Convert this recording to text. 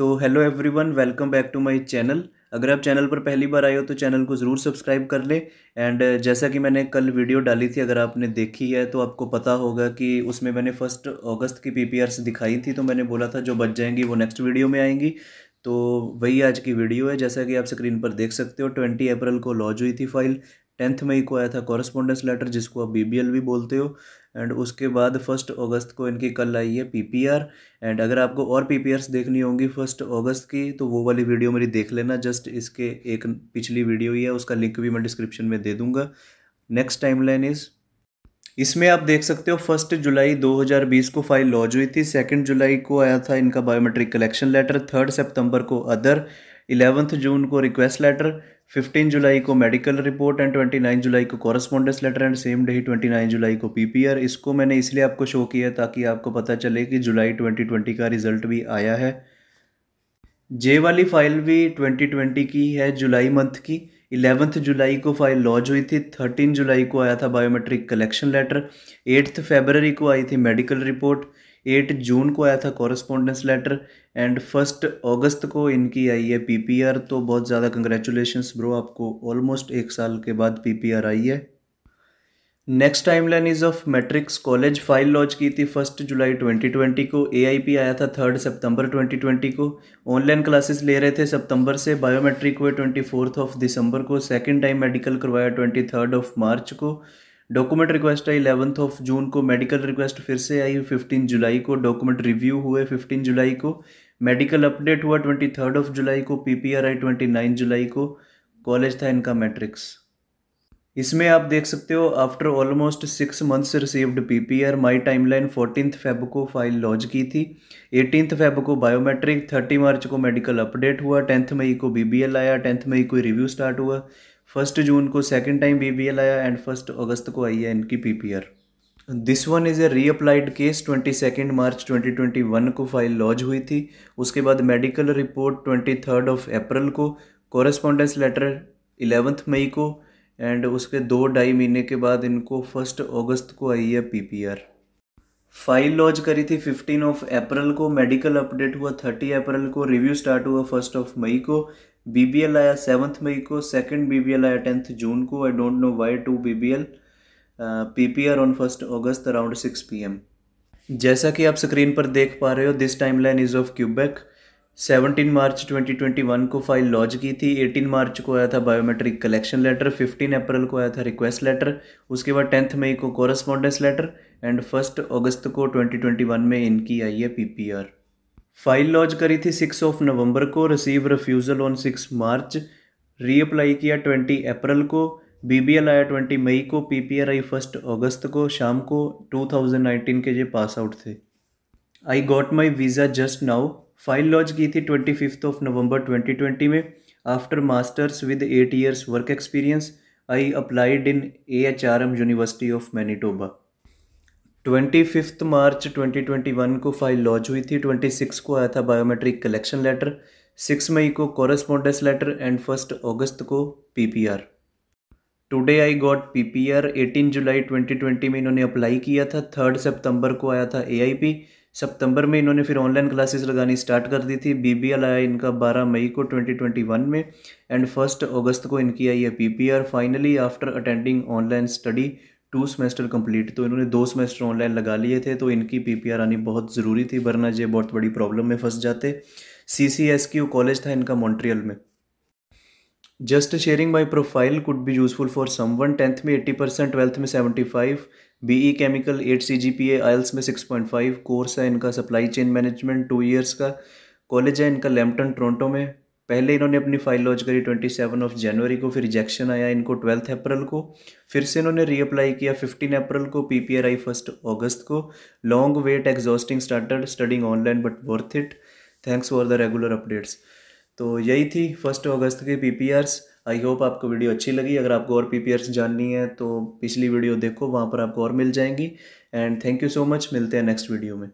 तो hello everyone welcome back to my channel अगर आप चैनल पर पहली बार आए हो तो चैनल को ज़रूर सब्सक्राइब कर लें एंड uh, जैसा कि मैंने कल वीडियो डाली थी अगर आपने देखी है तो आपको पता होगा कि उसमें मैंने फर्स्ट अगस्त की पी दिखाई थी तो मैंने बोला था जो बच जाएंगी वो नेक्स्ट वीडियो में आएंगी तो वही आज की वीडियो है जैसा कि आप स्क्रीन पर देख सकते हो ट्वेंटी अप्रैल को लॉन्च हुई थी फाइल टेंथ मई को आया था कॉरस्पॉन्डेंस लेटर जिसको आप बी भी बोलते हो एंड उसके बाद फर्स्ट अगस्त को इनकी कल आई है पी एंड अगर आपको और पी देखनी होंगी फर्स्ट अगस्त की तो वो वाली वीडियो मेरी देख लेना जस्ट इसके एक पिछली वीडियो ही है उसका लिंक भी मैं डिस्क्रिप्शन में दे दूंगा नेक्स्ट टाइमलाइन इज़ इसमें आप देख सकते हो फर्स्ट जुलाई 2020 को फाइल लॉज हुई थी सेकेंड जुलाई को आया था इनका बायोमेट्रिक कलेक्शन लेटर थर्ड सितंबर को अदर इलेवंथ जून को रिक्वेस्ट लेटर फिफ्टीन जुलाई को medical report and twenty nine July को correspondence letter and same day ही नाइन जुलाई को पीपीआर इसको मैंने इसलिए आपको शो किया ताकि आपको पता चले कि जुलाई ट्वेंटी ट्वेंटी का रिजल्ट भी आया है जे वाली फाइल भी ट्वेंटी ट्वेंटी की है जुलाई मंथ की इलेवंथ जुलाई को फाइल लॉन्च हुई थी थर्टीन जुलाई को आया था biometric collection letter eighth February को आई थी मेडिकल रिपोर्ट एट जून को आया था कॉरस्पॉन्डेंस लेटर एंड फर्स्ट अगस्त को इनकी आई है पीपीआर तो बहुत ज़्यादा कंग्रेचुलेशंस ब्रो आपको ऑलमोस्ट एक साल के बाद पीपीआर आई है next timeline is of matrix college file launch की थी फर्स्ट जुलाई 2020 को एआईपी आया था थर्ड सितंबर 2020 को ऑनलाइन क्लासेस ले रहे थे सितंबर से बायोमेट्रिक हुए ट्वेंटी फोर्थ ऑफ दिसंबर को सेकेंड टाइम मेडिकल करवाया ट्वेंटी थर्ड ऑफ मार्च को डॉक्यूमेंट रिक्वेस्ट आई इलेवंथ ऑफ जून को मेडिकल रिक्वेस्ट फिर से आई फिफ्टीन जुलाई को डॉक्यूमेंट रिव्यू हुए फिफ्टीन जुलाई को मेडिकल अपडेट हुआ ट्वेंटी थर्ड ऑफ जुलाई को पी पी आर आई ट्वेंटी नाइन जुलाई को कॉलेज था इनका मैट्रिक्स इसमें आप देख सकते हो after almost six months received PPR my timeline line Feb को फाइल लॉन्च की थी एटीन फेब को बायोमेट्रिक थर्टी मार्च को मेडिकल अपडेट हुआ टेंथ मई को बीबीएल आया टेंथ मई को रिव्यू स्टार्ट हुआ फर्स्ट जून को सेकेंड टाइम बीबीएल आया एंड फर्स्ट अगस्त को आई है इनकी P this one is a reapplied case twenty second March twenty twenty one को फाइल लॉन्च हुई थी उसके बाद medical report twenty third of April को कॉरेस्पॉन्डेंस लेटर इलेवंथ मई को एंड उसके दो ढाई महीने के बाद इनको फर्स्ट अगस्त को आई है पीपीआर फाइल लॉन्च करी थी 15 ऑफ अप्रैल को मेडिकल अपडेट हुआ 30 अप्रैल को रिव्यू स्टार्ट हुआ फर्स्ट ऑफ मई को बीबीएल आया सेवन्थ मई को सेकंड बीबीएल आया टेंथ जून को I don't know why two BBL PPR on first अगस्त अराउंड सिक्स पीएम जैसा कि आप स्क्रीन पर देख पा रहे हो this timeline is of Quebec 17 March 2021 को फाइल लॉन्च की थी 18 मार्च को आया था बायोमेट्रिक कलेक्शन लेटर 15 अप्रैल को आया था रिक्वेस्ट लेटर उसके बाद टेंथ मई को कॉरस्पॉन्डेंस लेटर एंड फर्स्ट अगस्त को 2021 में इनकी आई है पीपीआर फाइल लॉन्च करी थी सिक्स ऑफ नवंबर को receive refusal on six March reapply किया ट्वेंटी अप्रैल को बी आया ट्वेंटी मई को पी आई फर्स्ट अगस्त को शाम को टू के जो पास आउट थे I got my visa just now file launch की थी twenty fifth of November twenty twenty में after masters with eight years work experience I applied in A H R M university of Manitoba twenty fifth March twenty twenty one को file launch हुई थी twenty six को आया था biometric collection letter six May को correspondence letter and first अगस्त को P P R today I got P P R eighteen July twenty twenty में इन्होंने अप्लाई किया था थर्ड सितंबर को आया था ए आई पी सितंबर में इन्होंने फिर ऑनलाइन क्लासेस लगानी स्टार्ट कर दी थी बी आया इनका 12 मई को 2021 में एंड फर्स्ट अगस्त को इनकी आई है बी finally after attending online study two semester complete तो इन्होंने दो सेमेस्टर ऑनलाइन लगा लिए थे तो इनकी पी आनी बहुत ज़रूरी थी वरना ये बहुत बड़ी प्रॉब्लम में फंस जाते सी कॉलेज था इनका मॉन्ट्रियल में just sharing my profile could be useful for someone tenth में एट्टी परसेंट ट्वेल्थ में seventy five B E chemical eight C G P A IELTS में सिक्स पॉइंट फाइव कोर्स है इनका supply chain management two years का college है इनका Lambton Toronto में पहले इन्होंने अपनी फाइल लॉन्च करी ट्वेंटी सेवन ऑफ जनवरी को फिर रिजेक्शन आया इनको ट्वेल्थ अप्रैल को फिर से इन्होंने रीअप्लाई किया फिफ्टीन अप्रैल को P P R I first अगस्त को long wait exhausting started studying online but worth it thanks for the regular updates तो यही थी फर्स्ट अगस्त के P P Rs I hope आपको वीडियो अच्छी लगी अगर आपको और पी जाननी है तो पिछली वीडियो देखो वहाँ पर आपको और मिल जाएंगी and thank you so much मिलते हैं नेक्स्ट वीडियो में